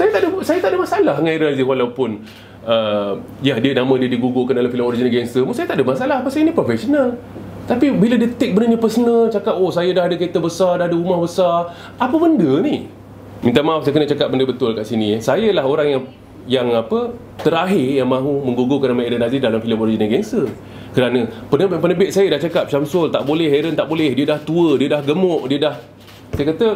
saya tak ada saya tak ada masalah dengan Ira walaupun uh, ya dia nama dia digugurkan dalam filem original gangster pun saya tak ada masalah pasal ini profesional tapi bila dia take benda ni personal cakap oh saya dah ada kereta besar dah ada rumah besar apa benda ni minta maaf saya kena cakap benda betul kat sini ya. saya lah orang yang yang apa terakhir yang mahu menggugurkan nama Aiden Aziz dalam filem original gangster kerana penerbit-penerbit saya dah cakap Syamsul tak boleh Aaron tak boleh dia dah tua dia dah gemuk dia dah saya kata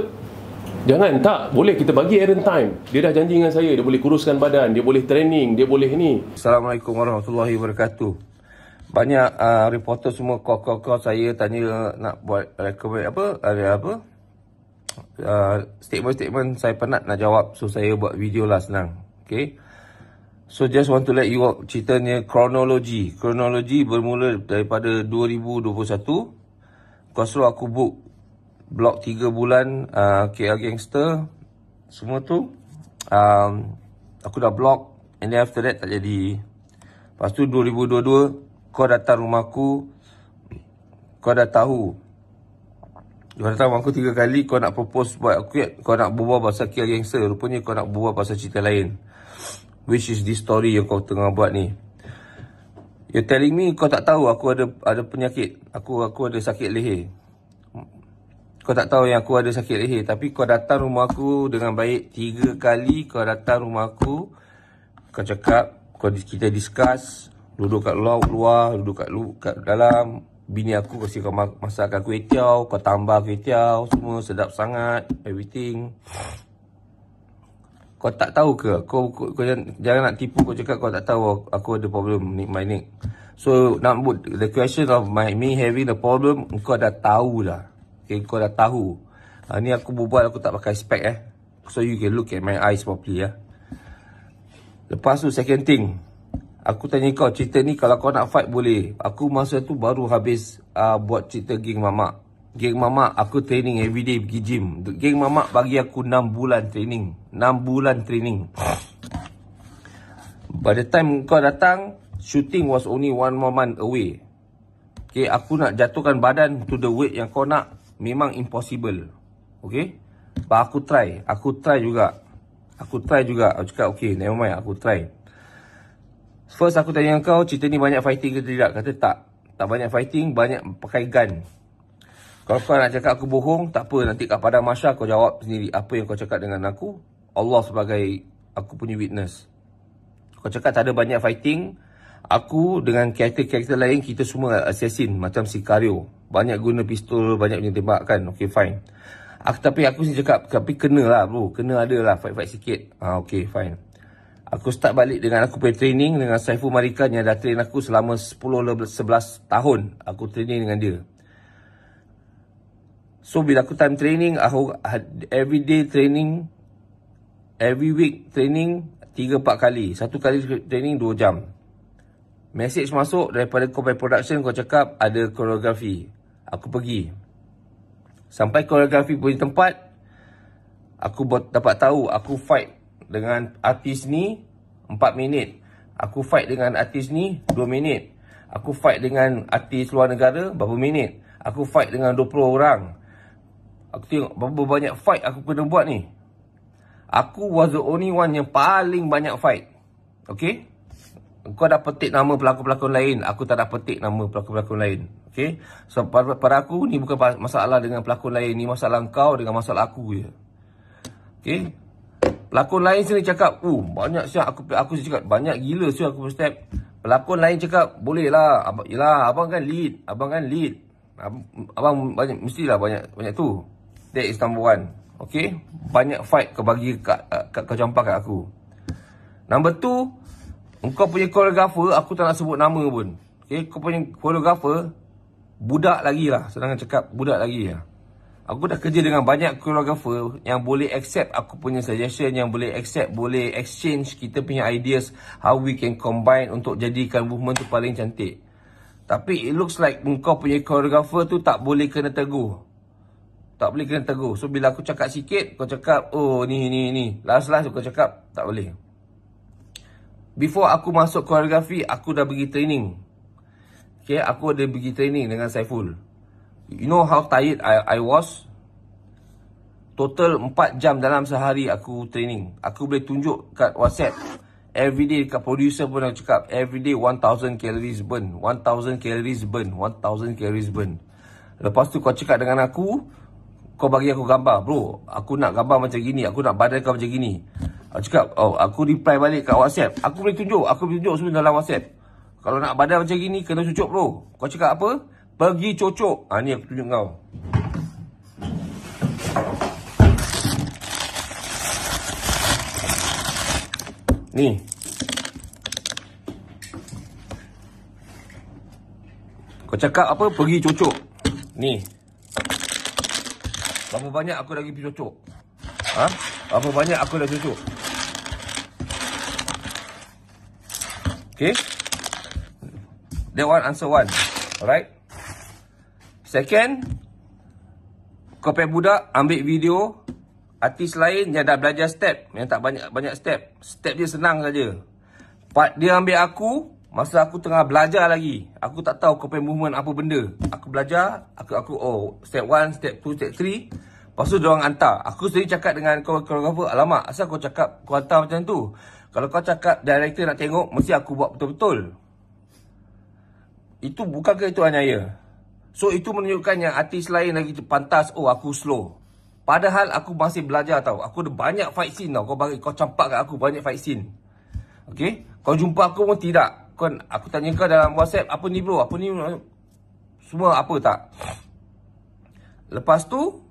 Jangan tak boleh kita bagi Aaron time. Dia dah janji dengan saya dia boleh kuruskan badan, dia boleh training, dia boleh ni. Assalamualaikum warahmatullahi wabarakatuh. Banyak uh, reporter semua call-call saya tanya nak buat recommend apa ada apa? Ah, statement-statement saya penat nak jawab so saya buat video lah senang. Okay So just want to let you up ceritanya kronologi. Kronologi bermula daripada 2021. Kau suruh aku book blok 3 bulan uh, KL Gangster semua tu um, aku dah block. and then after that tak jadi lepas tu 2022 kau datang rumah aku kau dah tahu kau datang rumah aku 3 kali kau nak propose buat aku kau nak berbual pasal KL Gangster rupanya kau nak berbual pasal cerita lain which is this story yang kau tengah buat ni You telling me kau tak tahu aku ada ada penyakit. Aku aku ada sakit leher. Kau tak tahu yang aku ada sakit leher Tapi kau datang rumah aku dengan baik Tiga kali kau datang rumah aku Kau cakap kau, Kita discuss Duduk kat luar, luar duduk kat, kat dalam Bini aku kasi kau masakkan kuih tiaw Kau tambah kuih tiaw Semua sedap sangat Everything Kau tak tahu ke kau, kau, kau, jangan, jangan nak tipu kau cakap kau tak tahu Aku ada problem ni my neck So not, the question of my me having the problem Kau dah tahu lah Okay, kau dah tahu. Ha, ni aku buat aku tak pakai spek eh. So you can look at my eyes properly ya. Lepas tu second thing. Aku tanya kau cerita ni kalau kau nak fight boleh. Aku masa tu baru habis uh, buat cerita geng mamak. Geng mamak aku training everyday pergi gym. Geng mamak bagi aku 6 bulan training. 6 bulan training. By the time kau datang, shooting was only one more month away. Okay, aku nak jatuhkan badan to the weight yang kau nak. Memang impossible Okay But aku try Aku try juga Aku try juga Aku cakap okay Never mind aku try First aku tanya kau Cerita ni banyak fighting ke tidak Kata tak Tak banyak fighting Banyak pakai gun Kalau kau nak cakap aku bohong Tak apa nanti kat padang masa Kau jawab sendiri Apa yang kau cakap dengan aku Allah sebagai Aku punya witness Kau cakap tak ada banyak fighting Fighting Aku dengan karakter-karakter lain kita semua assassin macam sicario. Banyak guna pistol, banyak punya tembak kan. Okay, fine. Aku, tapi aku sini cakap, tapi kena lah bro. Kena ada lah, fight-fight sikit. Ha, okay, fine. Aku start balik dengan aku punya training dengan Saiful Marikan yang dah train aku selama 10-11 tahun. Aku training dengan dia. So, bila aku time training, aku every day training, every week training, 3-4 kali. Satu kali training, 2 jam. Mesej masuk daripada Kopai Production kau cakap ada koreografi. Aku pergi. Sampai koreografi punya tempat, aku dapat tahu aku fight dengan artis ni 4 minit. Aku fight dengan artis ni 2 minit. Aku fight dengan artis luar negara berapa minit. Aku fight dengan 20 orang. Aku tengok berapa banyak fight aku kena buat ni. Aku was the only one yang paling banyak fight. Okay? Kau dah petik nama pelakon-pelakon lain Aku tak dah petik nama pelakon-pelakon lain Okay So pada, pada aku ni bukan masalah dengan pelakon lain Ni masalah kau dengan masalah aku je Okay Pelakon lain sini cakap Uh banyak siap aku aku cakap Banyak gila siap aku step Pelakon lain cakap Boleh lah abang, Yelah abang kan lead Abang kan lead Abang banyak mestilah banyak banyak tu That is number one Okay Banyak fight kau bagi kat, kat, kat, kat aku Number two kau punya choreographer aku tak nak sebut nama pun okay? Kau punya choreographer Budak lagi lah Sedangkan cakap budak lagi lah Aku dah kerja dengan banyak choreographer Yang boleh accept aku punya suggestion Yang boleh accept, boleh exchange Kita punya ideas How we can combine untuk jadikan movement tu paling cantik Tapi it looks like Kau punya choreographer tu tak boleh kena teguh Tak boleh kena teguh So bila aku cakap sikit Kau cakap oh ni ni ni Last last kau cakap tak boleh Before aku masuk koreografi Aku dah pergi training Okay Aku ada pergi training dengan Saiful You know how tired I, I was Total 4 jam dalam sehari aku training Aku boleh tunjuk kat WhatsApp Everyday kat producer pun aku cakap every Everyday 1000 calories burn 1000 calories burn 1000 calories burn Lepas tu kau cakap dengan aku Kau bagi aku gambar Bro aku nak gambar macam gini Aku nak badan kau macam gini Aku cakap, oh, aku reply balik kat WhatsApp. Aku boleh tunjuk, aku boleh tunjuk semua dalam WhatsApp. Kalau nak badan macam gini, kena cucuk bro. Kau cakap apa? Pergi cucuk. Ha, ni aku tunjuk kau. Ni. Kau cakap apa? Pergi cucuk. Ni. Berapa banyak aku lagi pergi cucuk? Ha? Berapa banyak aku lagi cucuk? Okay. That one answer one. Alright. Second. Kau pengen budak ambil video. Artis lain yang dah belajar step. Yang tak banyak banyak step. Step dia senang saja. Part dia ambil aku. Masa aku tengah belajar lagi. Aku tak tahu kau pengen movement apa benda. Aku belajar. Aku aku oh step one, step two, step three. Lepas tu diorang hantar. Aku sendiri cakap dengan kau choreographer, alamak, asal kau cakap kau hantar macam tu? Kalau kau cakap director nak tengok, mesti aku buat betul-betul. Itu bukan ke itu hanya ya. So itu menunjukkan yang artis lain lagi pantas, oh aku slow. Padahal aku masih belajar tau. Aku ada banyak fight scene tau. Kau bagi kau campak kat aku banyak fight scene. Okay? Kau jumpa aku pun tidak. Kau, aku tanya kau dalam WhatsApp, apa ni bro? Apa ni? Semua apa tak? Lepas tu,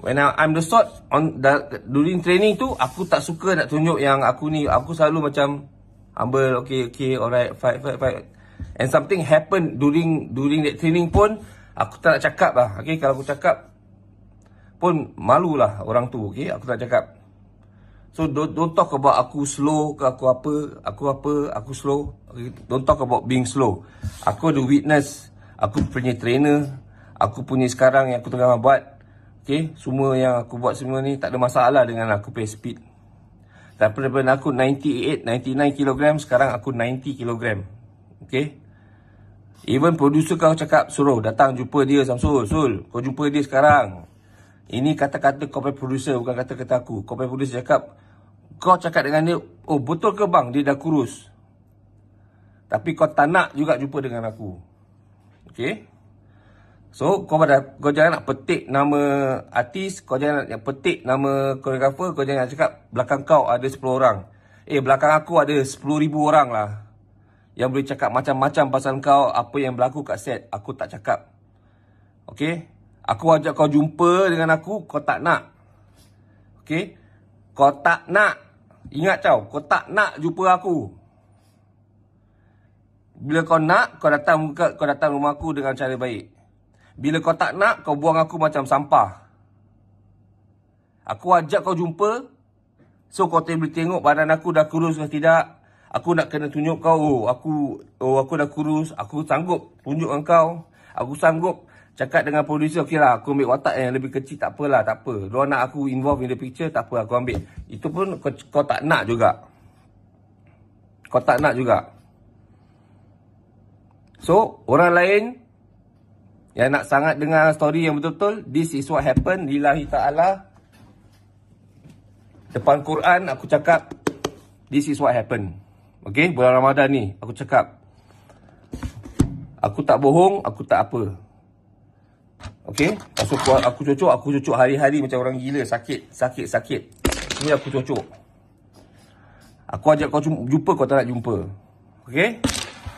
when I'm the sort on the, during training tu aku tak suka nak tunjuk yang aku ni aku selalu macam humble okay okay alright fight fight fight and something happen during during that training pun aku tak nak cakap lah okay kalau aku cakap pun malu lah orang tu okay aku tak cakap so don't, don't talk about aku slow ke aku apa aku apa aku slow okay, don't talk about being slow aku ada witness aku punya trainer aku punya sekarang yang aku tengah buat Okay, semua yang aku buat semua ni tak ada masalah dengan aku punya speed. pernah aku 98, 99 kg, sekarang aku 90 kg. Okay. Even producer kau cakap, suruh datang jumpa dia Samsul. Sul, kau jumpa dia sekarang. Ini kata-kata kau punya producer, bukan kata-kata aku. Kau punya producer cakap, kau cakap dengan dia, oh betul ke bang, dia dah kurus. Tapi kau tak nak juga jumpa dengan aku. Okay. So kau pada kau jangan nak petik nama artis, kau jangan nak petik nama koreografer, kau jangan nak cakap belakang kau ada 10 orang. Eh belakang aku ada 10,000 orang lah. Yang boleh cakap macam-macam pasal kau, apa yang berlaku kat set, aku tak cakap. Okay? Aku ajak kau jumpa dengan aku, kau tak nak. Okay? Kau tak nak. Ingat tau, kau tak nak jumpa aku. Bila kau nak, kau datang, kau datang rumah aku dengan cara baik. Bila kau tak nak, kau buang aku macam sampah. Aku ajak kau jumpa. So kau boleh tengok badan aku dah kurus ke tidak. Aku nak kena tunjuk kau. Oh, aku oh, aku dah kurus. Aku sanggup tunjuk kau. Aku sanggup cakap dengan polis Okay lah, aku ambil watak yang lebih kecil. Tak apalah, tak apa. Dia nak aku involve in the picture. Tak apa, aku ambil. Itu pun kau, kau tak nak juga. Kau tak nak juga. So, orang lain yang nak sangat dengar story yang betul-betul This is what happened Lillahi ta'ala Depan Quran aku cakap This is what happened Okay bulan Ramadan ni aku cakap Aku tak bohong Aku tak apa Okay so, Aku cucuk Aku cucuk hari-hari macam orang gila Sakit Sakit-sakit Ni aku cucuk Aku ajak kau jumpa Kau tak nak jumpa Okay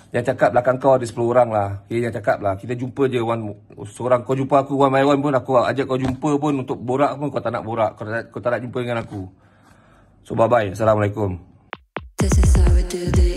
yang cakap belakang kau ada 10 orang lah. Okay, yang cakap lah. Kita jumpa je one, seorang. Kau jumpa aku one by one pun aku ajak kau jumpa pun untuk borak pun kau tak nak borak. Kau tak, kau tak nak jumpa dengan aku. So bye bye. Assalamualaikum. This is how we do this.